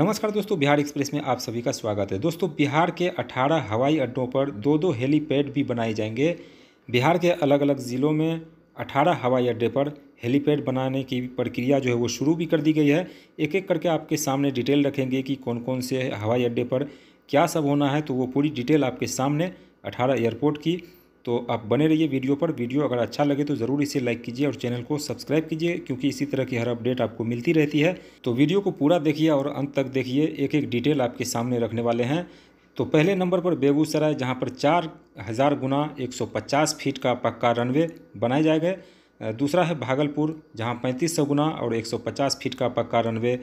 नमस्कार दोस्तों बिहार एक्सप्रेस में आप सभी का स्वागत है दोस्तों बिहार के 18 हवाई अड्डों पर दो दो हेलीपैड भी बनाए जाएंगे बिहार के अलग अलग ज़िलों में 18 हवाई अड्डे पर हेलीपैड बनाने की प्रक्रिया जो है वो शुरू भी कर दी गई है एक एक करके आपके सामने डिटेल रखेंगे कि कौन कौन से हवाई अड्डे पर क्या सब होना है तो वो पूरी डिटेल आपके सामने अठारह एयरपोर्ट की तो आप बने रहिए वीडियो पर वीडियो अगर अच्छा लगे तो ज़रूर इसे लाइक कीजिए और चैनल को सब्सक्राइब कीजिए क्योंकि इसी तरह की हर अपडेट आपको मिलती रहती है तो वीडियो को पूरा देखिए और अंत तक देखिए एक एक डिटेल आपके सामने रखने वाले हैं तो पहले नंबर पर बेगूसराय जहाँ पर चार हज़ार गुना एक सौ पचास फीट का पक्का रनवे बनाए जाएगा दूसरा है भागलपुर जहाँ पैंतीस सौ गुना और एक सौ पचास फीट का पक्का रनवे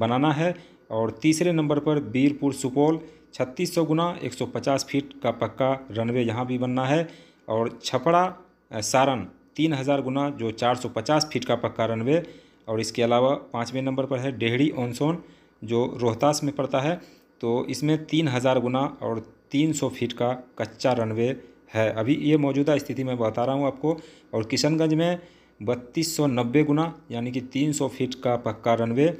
बनाना है और तीसरे नंबर पर बीरपुर सुपौल छत्तीस सौ गुना एक सौ पचास फीट का पक्का रनवे यहाँ भी बनना है और छपड़ा सारण तीन हज़ार गुना जो चार सौ पचास फीट का पक्का रनवे और इसके अलावा पाँचवें नंबर पर है डेहड़ी ऑनसोन जो रोहतास में पड़ता है तो इसमें तीन हज़ार गुना और तीन सौ फीट का कच्चा रनवे है अभी ये मौजूदा स्थिति मैं बता रहा हूँ आपको और किशनगंज में बत्तीस सौ नब्बे गुना यानी कि तीन सौ फीट का पक्का रनवे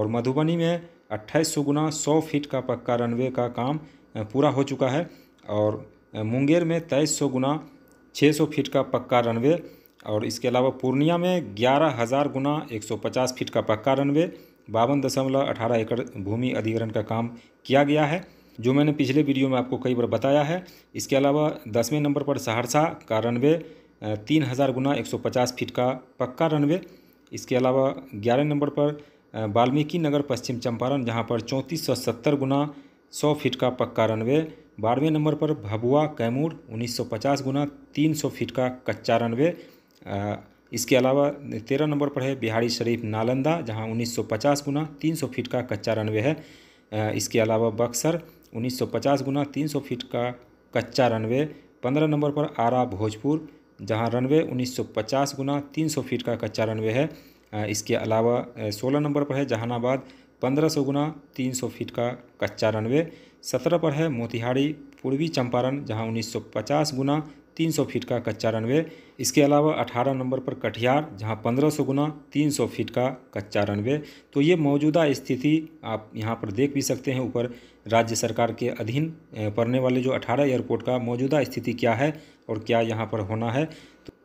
और मधुबनी में अट्ठाईस सौ गुना सौ फीट का पक्का रनवे का काम पूरा हो चुका है और मुंगेर में तेईस सौ गुना छः सौ फीट का पक्का रनवे और इसके अलावा पूर्णिया में ग्यारह हज़ार गुना एक सौ पचास फीट का पक्का रनवे बावन दशमलव अठारह एकड़ भूमि अधिग्रहण का काम किया गया है जो मैंने पिछले वीडियो में आपको कई बार बताया है इसके अलावा दसवें नंबर पर सहरसा का रनवे तीन हज़ार गुना एक सौ पचास फीट का पक्का रनवे इसके अलावा ग्यारह नंबर पर वाल्मीकि नगर पश्चिम चंपारण जहाँ पर चौंतीस सौ सत्तर गुना सौ फीट का पक्का रनवे बारहवें नंबर पर भभुआ कैमूर उन्नीस सौ पचास गुना तीन सौ फीट का कच्चा रनवे इसके अलावा तेरह नंबर पर है बिहारी शरीफ नालंदा जहाँ उन्नीस सौ पचास गुना तीन सौ फीट का कच्चा रनवे है इसके अलावा बक्सर उन्नीस सौ पचास गुना तीन सौ फीट का कच्चा रनवे पंद्रह नंबर पर आरा भोजपुर जहाँ रनवे पचास गुना तीन सौ फीट का कच्चा रनवे है इसके अलावा सोलह नंबर पर है जहानाबाद पंद्रह सौ गुना तीन सौ फीट का कच्चा रनवे सत्रह पर है मोतिहारी पूर्वी चंपारण जहां 1950 गुना 300 फीट का कच्चा रनवे इसके अलावा 18 नंबर पर कटिहार जहां 1500 गुना 300 फीट का कच्चा रनवे तो ये मौजूदा स्थिति आप यहां पर देख भी सकते हैं ऊपर राज्य सरकार के अधीन पड़ने वाले जो 18 एयरपोर्ट का मौजूदा स्थिति क्या है और क्या यहां पर होना है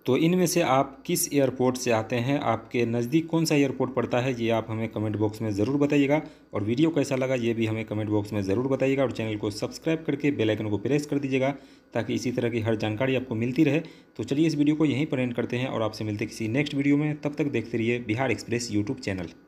तो इनमें से आप किस एयरपोर्ट से आते हैं आपके नज़दीक कौन सा एयरपोर्ट पड़ता है ये आप हमें कमेंट बॉक्स में ज़रूर बताइएगा और वीडियो कैसा लगा ये भी हमें कमेंट बॉक्स में ज़रूर बताइएगा और चैनल को सब्सक्राइब करके बेल आइकन को प्रेस कर दीजिएगा ताकि इसी तरह की हर जानकारी आपको मिलती रहे तो चलिए इस वीडियो को यहीं पर एंड करते हैं और आपसे मिलते किसी नेक्स्ट वीडियो में तब तक देखते रहिए बिहार एक्सप्रेस यूट्यूब चैनल